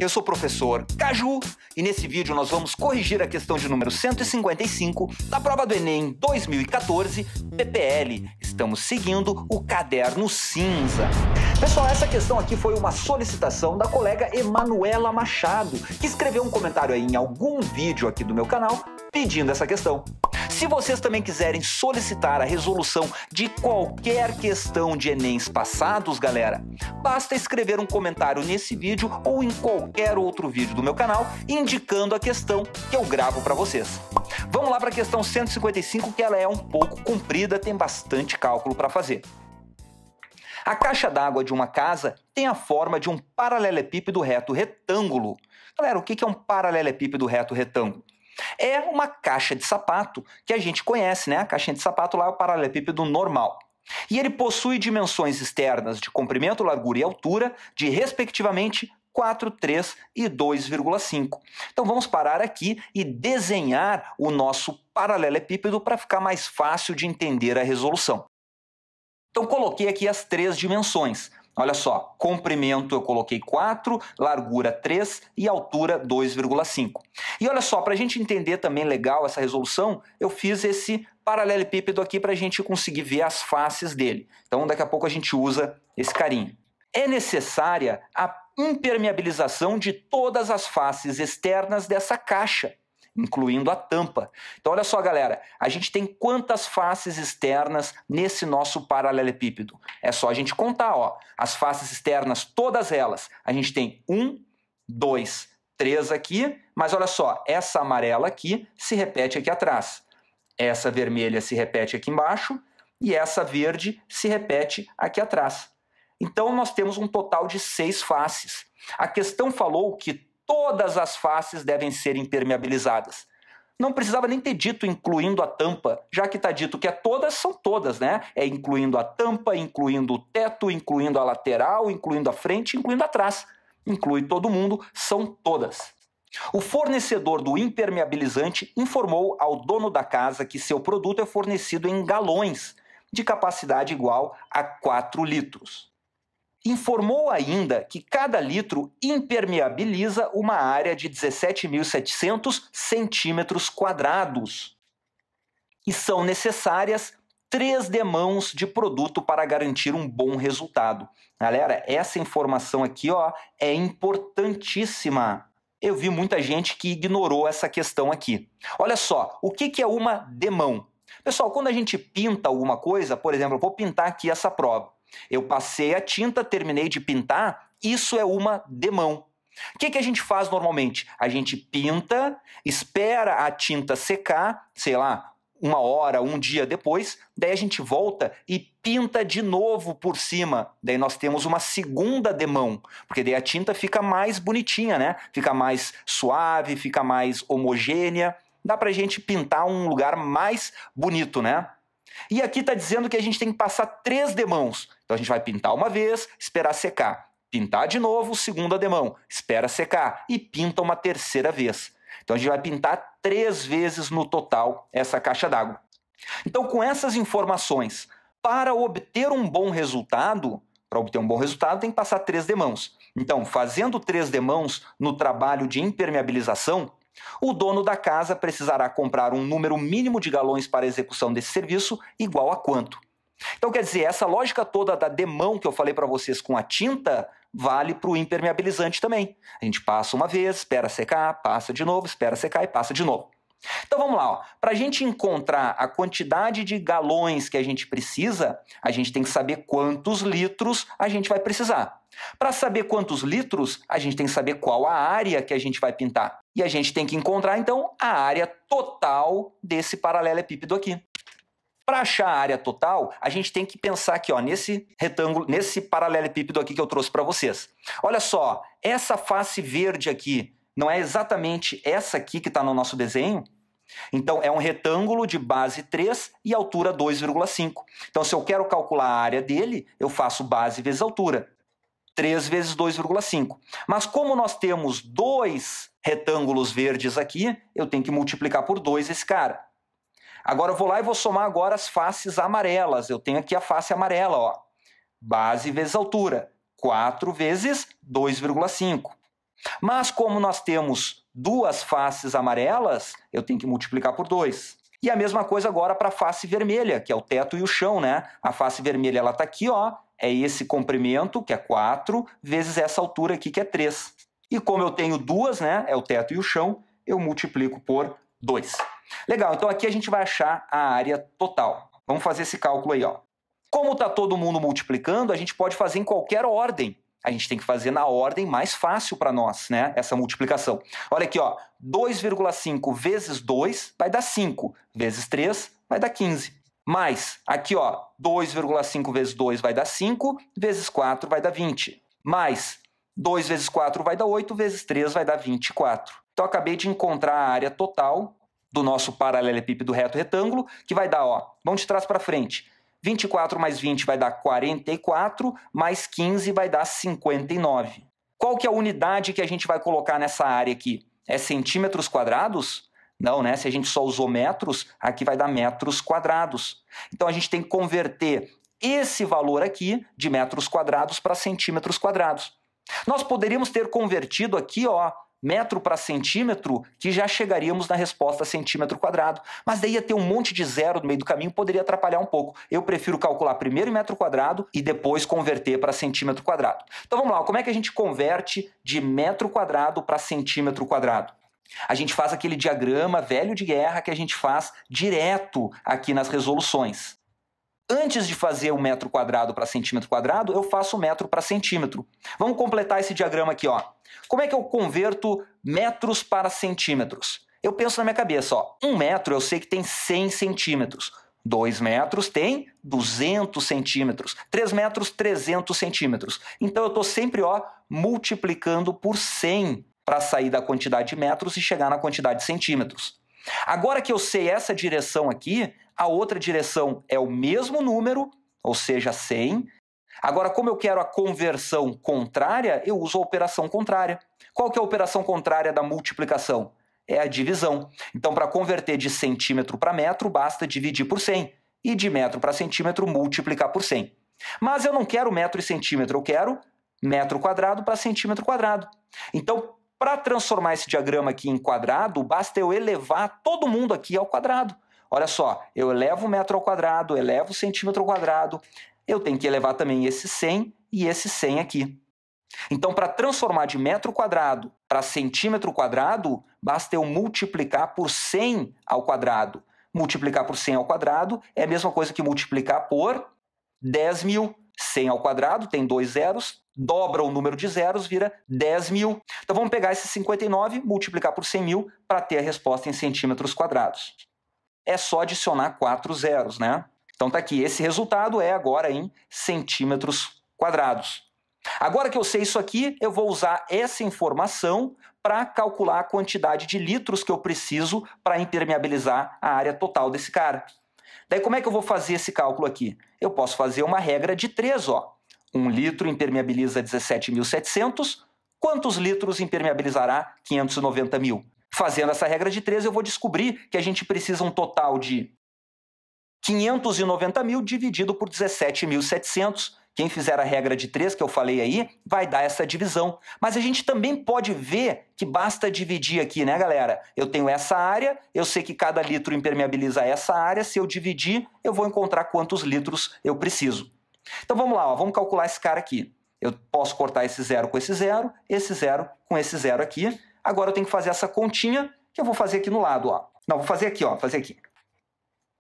Eu sou o professor Caju e nesse vídeo nós vamos corrigir a questão de número 155 da prova do Enem 2014 PPL. Estamos seguindo o caderno cinza. Pessoal, essa questão aqui foi uma solicitação da colega Emanuela Machado, que escreveu um comentário aí em algum vídeo aqui do meu canal pedindo essa questão se vocês também quiserem solicitar a resolução de qualquer questão de Enems passados, galera, basta escrever um comentário nesse vídeo ou em qualquer outro vídeo do meu canal indicando a questão que eu gravo para vocês. Vamos lá para a questão 155, que ela é um pouco comprida, tem bastante cálculo para fazer. A caixa d'água de uma casa tem a forma de um paralelepípedo reto retângulo. Galera, o que é um paralelepípedo reto retângulo? É uma caixa de sapato que a gente conhece, né? A caixinha de sapato lá é o paralelepípedo normal. E ele possui dimensões externas de comprimento, largura e altura de, respectivamente, 4, 3 e 2,5. Então vamos parar aqui e desenhar o nosso paralelepípedo para ficar mais fácil de entender a resolução. Então coloquei aqui as três dimensões: Olha só, comprimento eu coloquei 4, largura 3 e altura 2,5. E olha só, para a gente entender também legal essa resolução, eu fiz esse paralelepípedo aqui para a gente conseguir ver as faces dele. Então daqui a pouco a gente usa esse carinho. É necessária a impermeabilização de todas as faces externas dessa caixa incluindo a tampa. Então, olha só, galera, a gente tem quantas faces externas nesse nosso paralelepípedo? É só a gente contar, ó. As faces externas, todas elas. A gente tem um, dois, três aqui, mas olha só, essa amarela aqui se repete aqui atrás. Essa vermelha se repete aqui embaixo e essa verde se repete aqui atrás. Então, nós temos um total de seis faces. A questão falou que todas as faces devem ser impermeabilizadas. Não precisava nem ter dito incluindo a tampa, já que está dito que é todas, são todas, né? É incluindo a tampa, incluindo o teto, incluindo a lateral, incluindo a frente, incluindo atrás. Inclui todo mundo, são todas. O fornecedor do impermeabilizante informou ao dono da casa que seu produto é fornecido em galões, de capacidade igual a 4 litros informou ainda que cada litro impermeabiliza uma área de 17.700 centímetros quadrados. E são necessárias três demãos de produto para garantir um bom resultado. Galera, essa informação aqui ó, é importantíssima. Eu vi muita gente que ignorou essa questão aqui. Olha só, o que é uma demão? Pessoal, quando a gente pinta alguma coisa, por exemplo, eu vou pintar aqui essa prova. Eu passei a tinta, terminei de pintar, isso é uma demão. O que, que a gente faz normalmente? A gente pinta, espera a tinta secar, sei lá, uma hora, um dia depois, daí a gente volta e pinta de novo por cima. Daí nós temos uma segunda demão, porque daí a tinta fica mais bonitinha, né? Fica mais suave, fica mais homogênea. Dá pra gente pintar um lugar mais bonito, né? E aqui está dizendo que a gente tem que passar três demãos. Então a gente vai pintar uma vez, esperar secar. Pintar de novo, segunda demão, espera secar e pinta uma terceira vez. Então a gente vai pintar três vezes no total essa caixa d'água. Então, com essas informações, para obter um bom resultado, para obter um bom resultado, tem que passar três demãos. Então, fazendo três demãos no trabalho de impermeabilização, o dono da casa precisará comprar um número mínimo de galões para execução desse serviço, igual a quanto. Então, quer dizer, essa lógica toda da demão que eu falei para vocês com a tinta vale para o impermeabilizante também. A gente passa uma vez, espera secar, passa de novo, espera secar e passa de novo. Então vamos lá, para a gente encontrar a quantidade de galões que a gente precisa, a gente tem que saber quantos litros a gente vai precisar. Para saber quantos litros, a gente tem que saber qual a área que a gente vai pintar. E a gente tem que encontrar, então, a área total desse paralelepípedo aqui. Para achar a área total, a gente tem que pensar aqui, ó, nesse retângulo, nesse paralelepípedo aqui que eu trouxe para vocês. Olha só, essa face verde aqui não é exatamente essa aqui que está no nosso desenho? Então, é um retângulo de base 3 e altura 2,5. Então, se eu quero calcular a área dele, eu faço base vezes altura. 3 vezes 2,5. Mas como nós temos dois retângulos verdes aqui, eu tenho que multiplicar por 2 esse cara. Agora eu vou lá e vou somar agora as faces amarelas. Eu tenho aqui a face amarela, ó. Base vezes altura, 4 vezes 2,5. Mas como nós temos duas faces amarelas, eu tenho que multiplicar por 2. E a mesma coisa agora para a face vermelha, que é o teto e o chão, né? A face vermelha ela está aqui, ó, é esse comprimento, que é 4, vezes essa altura aqui, que é 3. E como eu tenho duas, né, é o teto e o chão, eu multiplico por 2. Legal, então aqui a gente vai achar a área total. Vamos fazer esse cálculo aí. Ó. Como está todo mundo multiplicando, a gente pode fazer em qualquer ordem. A gente tem que fazer na ordem mais fácil para nós, né? Essa multiplicação. Olha aqui, ó, 2,5 vezes 2 vai dar 5, vezes 3 vai dar 15. Mais, aqui ó, 2,5 vezes 2 vai dar 5, vezes 4 vai dar 20. Mais, 2 vezes 4 vai dar 8, vezes 3 vai dar 24. Então, acabei de encontrar a área total do nosso paralelepípedo reto retângulo, que vai dar, ó, vamos de trás para frente. 24 mais 20 vai dar 44, mais 15 vai dar 59. Qual que é a unidade que a gente vai colocar nessa área aqui? É centímetros quadrados? Não, né? Se a gente só usou metros, aqui vai dar metros quadrados. Então a gente tem que converter esse valor aqui de metros quadrados para centímetros quadrados. Nós poderíamos ter convertido aqui, ó, metro para centímetro, que já chegaríamos na resposta centímetro quadrado. Mas daí ia ter um monte de zero no meio do caminho, poderia atrapalhar um pouco. Eu prefiro calcular primeiro em metro quadrado e depois converter para centímetro quadrado. Então vamos lá, como é que a gente converte de metro quadrado para centímetro quadrado? A gente faz aquele diagrama velho de guerra que a gente faz direto aqui nas resoluções. Antes de fazer o um metro quadrado para centímetro quadrado, eu faço metro para centímetro. Vamos completar esse diagrama aqui. Ó. Como é que eu converto metros para centímetros? Eu penso na minha cabeça, ó, um metro eu sei que tem 100 centímetros, Dois metros tem 200 centímetros, Três metros 300 centímetros. Então eu estou sempre ó, multiplicando por 100 para sair da quantidade de metros e chegar na quantidade de centímetros. Agora que eu sei essa direção aqui, a outra direção é o mesmo número, ou seja, 100. Agora, como eu quero a conversão contrária, eu uso a operação contrária. Qual que é a operação contrária da multiplicação? É a divisão. Então, para converter de centímetro para metro, basta dividir por 100 e de metro para centímetro multiplicar por 100. Mas eu não quero metro e centímetro, eu quero metro quadrado para centímetro quadrado. Então, para transformar esse diagrama aqui em quadrado, basta eu elevar todo mundo aqui ao quadrado. Olha só, eu elevo o metro ao quadrado, elevo o centímetro ao quadrado, eu tenho que elevar também esse 100 e esse 100 aqui. Então, para transformar de metro quadrado para centímetro quadrado, basta eu multiplicar por 100 ao quadrado. Multiplicar por 100 ao quadrado é a mesma coisa que multiplicar por 10 mil. 100 ao quadrado tem dois zeros, dobra o número de zeros, vira 10 mil. Então vamos pegar esse 59, multiplicar por 100 mil para ter a resposta em centímetros quadrados. É só adicionar quatro zeros, né? Então tá aqui, esse resultado é agora em centímetros quadrados. Agora que eu sei isso aqui, eu vou usar essa informação para calcular a quantidade de litros que eu preciso para impermeabilizar a área total desse cara. Daí como é que eu vou fazer esse cálculo aqui? Eu posso fazer uma regra de 3, ó. Um litro impermeabiliza 17.700, quantos litros impermeabilizará 590 mil? Fazendo essa regra de 3, eu vou descobrir que a gente precisa um total de 590 mil dividido por 17.700. Quem fizer a regra de 3 que eu falei aí, vai dar essa divisão. Mas a gente também pode ver que basta dividir aqui, né, galera? Eu tenho essa área, eu sei que cada litro impermeabiliza essa área. Se eu dividir, eu vou encontrar quantos litros eu preciso. Então vamos lá, ó, vamos calcular esse cara aqui. Eu posso cortar esse zero com esse zero, esse zero com esse zero aqui. Agora eu tenho que fazer essa continha que eu vou fazer aqui no lado. Ó. Não, vou fazer aqui, ó, fazer aqui.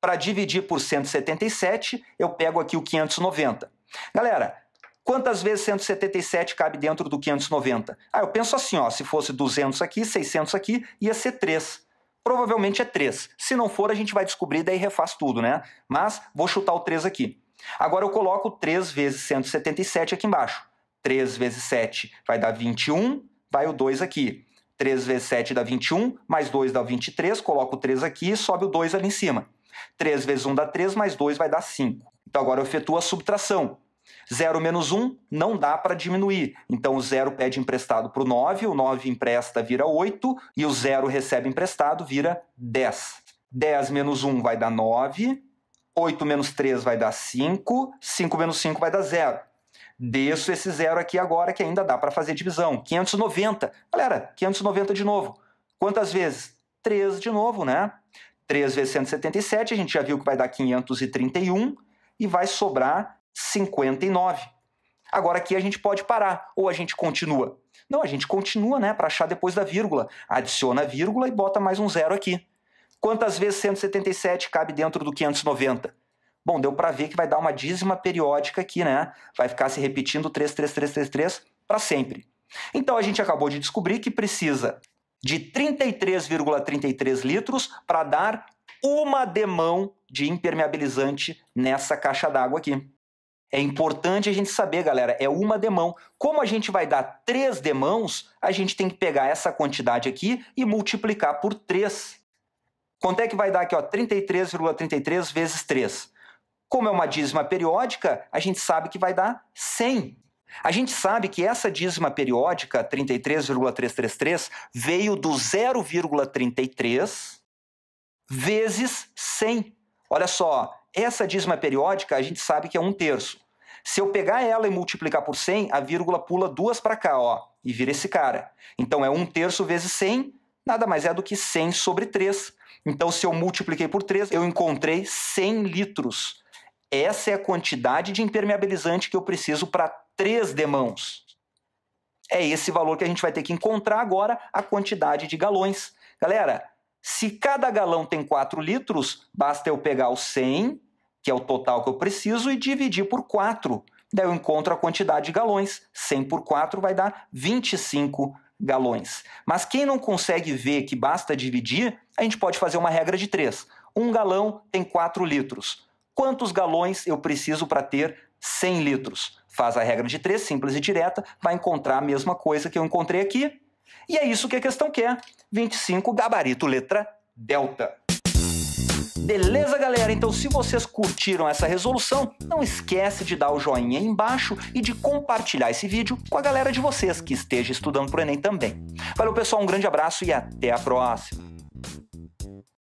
Para dividir por 177, eu pego aqui o 590. Galera, quantas vezes 177 cabe dentro do 590? Ah, eu penso assim, ó, se fosse 200 aqui, 600 aqui, ia ser 3. Provavelmente é 3. Se não for, a gente vai descobrir, daí refaz tudo, né? Mas vou chutar o 3 aqui. Agora eu coloco 3 vezes 177 aqui embaixo. 3 vezes 7 vai dar 21, vai o 2 aqui. 3 vezes 7 dá 21, mais 2 dá 23, coloco o 3 aqui e sobe o 2 ali em cima. 3 vezes 1 dá 3, mais 2 vai dar 5. Então agora eu efetuo a subtração. 0 menos 1 não dá para diminuir. Então o 0 pede emprestado para o 9, o 9 empresta vira 8 e o 0 recebe emprestado vira 10. 10 menos 1 vai dar 9, 8 menos 3 vai dar 5, 5 menos 5 vai dar 0. Desço esse zero aqui agora que ainda dá para fazer divisão. 590. Galera, 590 de novo. Quantas vezes? 3 de novo, né? 3 vezes 177, a gente já viu que vai dar 531 e vai sobrar 59. Agora aqui a gente pode parar ou a gente continua. Não, a gente continua, né, para achar depois da vírgula. Adiciona a vírgula e bota mais um zero aqui. Quantas vezes 177 cabe dentro do 590? Bom, deu para ver que vai dar uma dízima periódica aqui, né? Vai ficar se repetindo 33333 para sempre. Então a gente acabou de descobrir que precisa de 33,33 ,33 litros para dar uma demão de impermeabilizante nessa caixa d'água aqui. É importante a gente saber, galera, é uma demão. Como a gente vai dar três demãos, a gente tem que pegar essa quantidade aqui e multiplicar por três. Quanto é que vai dar aqui? 33,33 vezes 3. Como é uma dízima periódica, a gente sabe que vai dar 100. A gente sabe que essa dízima periódica, 33,333, veio do 0,33 vezes 100. Olha só, essa dízima periódica a gente sabe que é um terço. Se eu pegar ela e multiplicar por 100, a vírgula pula duas para cá ó, e vira esse cara. Então é um terço vezes 100 nada mais é do que 100 sobre 3. Então, se eu multipliquei por 3, eu encontrei 100 litros. Essa é a quantidade de impermeabilizante que eu preciso para 3 demãos. É esse valor que a gente vai ter que encontrar agora, a quantidade de galões. Galera, se cada galão tem 4 litros, basta eu pegar o 100, que é o total que eu preciso, e dividir por 4. Daí eu encontro a quantidade de galões. 100 por 4 vai dar 25 galões. Mas quem não consegue ver que basta dividir, a gente pode fazer uma regra de três. Um galão tem 4 litros. Quantos galões eu preciso para ter 100 litros? Faz a regra de três, simples e direta, vai encontrar a mesma coisa que eu encontrei aqui. E é isso que a questão quer. 25, gabarito letra delta. Beleza, galera? Então, se vocês curtiram essa resolução, não esquece de dar o joinha aí embaixo e de compartilhar esse vídeo com a galera de vocês que esteja estudando para o Enem também. Valeu, pessoal, um grande abraço e até a próxima!